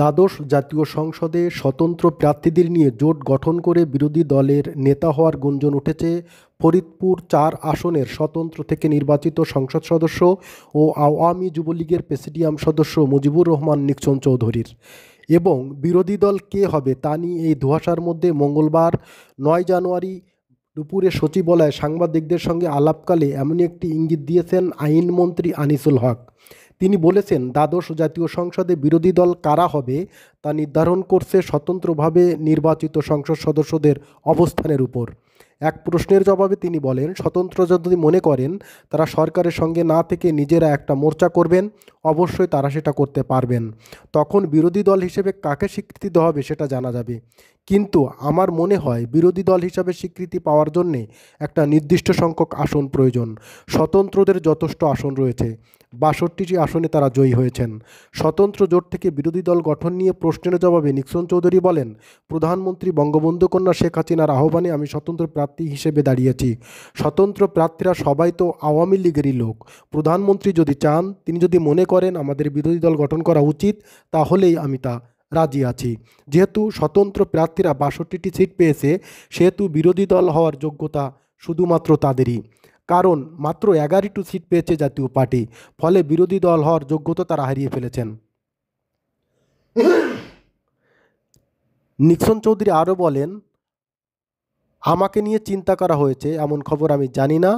দ্বাদশ জাতীয় সংসদে স্বতন্ত্র প্রার্থীদের নিয়ে জোট গঠন করে বিরোধী দলের নেতা হওয়ার গুঞ্জন উঠেছে ফরিদপুর চার আসনের স্বতন্ত্র থেকে নির্বাচিত সংসদ সদস্য ও আওয়ামী যুবলীগের প্রেসিডিয়াম সদস্য মুজিবুর রহমান নিকচন চৌধুরীর এবং বিরোধী দল কে হবে তা নিয়ে এই ধোয়াশার মধ্যে মঙ্গলবার নয় জানুয়ারি দুপুরে সচিবালয়ে সাংবাদিকদের সঙ্গে আলাপকালে এমনই একটি ইঙ্গিত দিয়েছেন আইনমন্ত্রী আনিসুল হক তিনি বলেছেন দ্বাদশ জাতীয় সংসদে বিরোধী দল কারা হবে তা নির্ধারণ করছে স্বতন্ত্রভাবে নির্বাচিত সংসদ সদস্যদের অবস্থানের উপর এক প্রশ্নের জবাবে তিনি বলেন স্বতন্ত্র যদি মনে করেন তারা সরকারের সঙ্গে না থেকে নিজেরা একটা মোর্চা করবেন অবশ্যই তারা সেটা করতে পারবেন তখন বিরোধী দল হিসেবে কাকে স্বীকৃতি দেওয়া হবে সেটা জানা যাবে কিন্তু আমার মনে হয় বিরোধী দল হিসাবে স্বীকৃতি পাওয়ার জন্যে একটা নির্দিষ্ট সংখ্যক আসন প্রয়োজন স্বতন্ত্রদের যথেষ্ট আসন রয়েছে বাষট্টিটি আসনে তারা জয়ী হয়েছেন স্বতন্ত্র জোট থেকে বিরোধী দল গঠন নিয়ে প্রশ্নের জবাবে নিক্সন চৌধুরী বলেন প্রধানমন্ত্রী বঙ্গবন্ধু কন্যা শেখ হাসিনার আহ্বানে আমি স্বতন্ত্র প্রার্থী প্রার্থী হিসেবে দাঁড়িয়েছি স্বতন্ত্র প্রার্থীরা সবাই তো আওয়ামী লীগেরই লোক প্রধানমন্ত্রী যদি চান তিনি যদি মনে করেন আমাদের বিরোধী দল গঠন করা উচিত তাহলেই আমি তা রাজি আছি যেহেতু স্বতন্ত্র প্রার্থীরা বাষট্টিটি সিট পেয়েছে সেহেতু বিরোধী দল হওয়ার যোগ্যতা শুধুমাত্র তাদেরই কারণ মাত্র এগারোটি সিট পেয়েছে জাতীয় পার্টি ফলে বিরোধী দল হওয়ার যোগ্যতা তারা হারিয়ে ফেলেছেন নিক্সন চৌধুরী আরও বলেন আমাকে নিয়ে চিন্তা করা হয়েছে এমন খবর আমি জানি না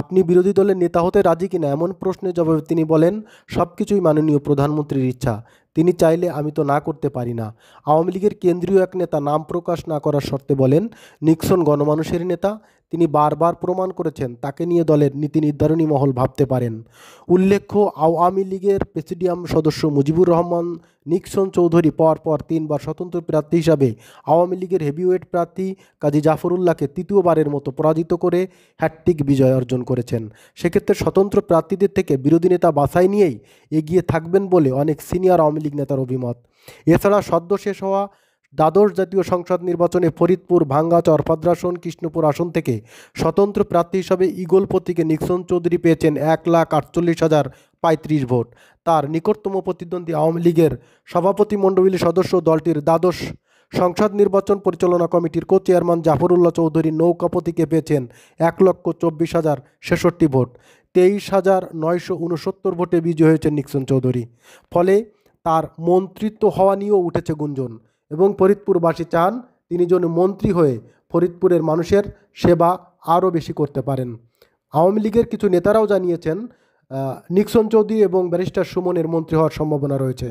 আপনি বিরোধী দলের নেতা হতে রাজি কিনা এমন প্রশ্নের জবাবে তিনি বলেন সব কিছুই মাননীয় প্রধানমন্ত্রীর ইচ্ছা তিনি চাইলে আমি তো না করতে পারি না আওয়ামী লীগের কেন্দ্রীয় এক নেতা নাম প্রকাশ না করার শর্তে বলেন নিক্সন গণমানুষের নেতা তিনি বারবার প্রমাণ করেছেন তাকে নিয়ে দলের নীতি নির্ধারণী মহল ভাবতে পারেন উল্লেখ্য আওয়ামী লীগের প্রেসিডিয়াম সদস্য মুজিবুর রহমান নিক্সন চৌধুরী পর পর তিনবার স্বতন্ত্র প্রার্থী হিসাবে আওয়ামী লীগের হেভিওয়েট প্রার্থী কাজী জাফরুল্লাহকে তৃতীয়বারের মতো পরাজিত করে হ্যাট্রিক বিজয় অর্জন করেছেন সেক্ষেত্রে স্বতন্ত্র প্রার্থীদের থেকে বিরোধী নেতা বাছাই নিয়েই এগিয়ে থাকবেন বলে অনেক সিনিয়র আওয়ামী আওয়ামী লীগ নেতার অভিমত এছাড়া সদ্য শেষ হওয়া দ্বাদশ জাতীয় সংসদ নির্বাচনে ফরিদপুর ভাঙ্গা চরপাদ্রাসন কৃষ্ণপুর আসন থেকে স্বতন্ত্র প্রার্থী হিসাবে ইগল প্রতীকে নিক্সন চৌধুরী পেয়েছেন এক লাখ আটচল্লিশ হাজার পঁয়ত্রিশ ভোট তার নিকটতম প্রতিদ্বন্দ্বী আওয়ামী লীগের সভাপতি মণ্ডলীর সদস্য দলটির দ্বাদশ সংসদ নির্বাচন পরিচালনা কমিটির কো চেয়ারম্যান জাফরুল্লাহ চৌধুরী নৌকা প্রতীকে পেয়েছেন এক লক্ষ চব্বিশ হাজার ছেষট্টি ভোট তেইশ হাজার নয়শো উনসত্তর ভোটে বিজয়ী হয়েছেন নিক্সন চৌধুরী ফলে তার মন্ত্রিত্ব হওয়া নিয়েও উঠেছে গুঞ্জন এবং ফরিদপুরবাসী চান তিনি যেন মন্ত্রী হয়ে ফরিদপুরের মানুষের সেবা আরও বেশি করতে পারেন আওয়ামী লীগের কিছু নেতারাও জানিয়েছেন নিক্সন চৌধুরী এবং ব্যারিস্টার সুমনের মন্ত্রী হওয়ার সম্ভাবনা রয়েছে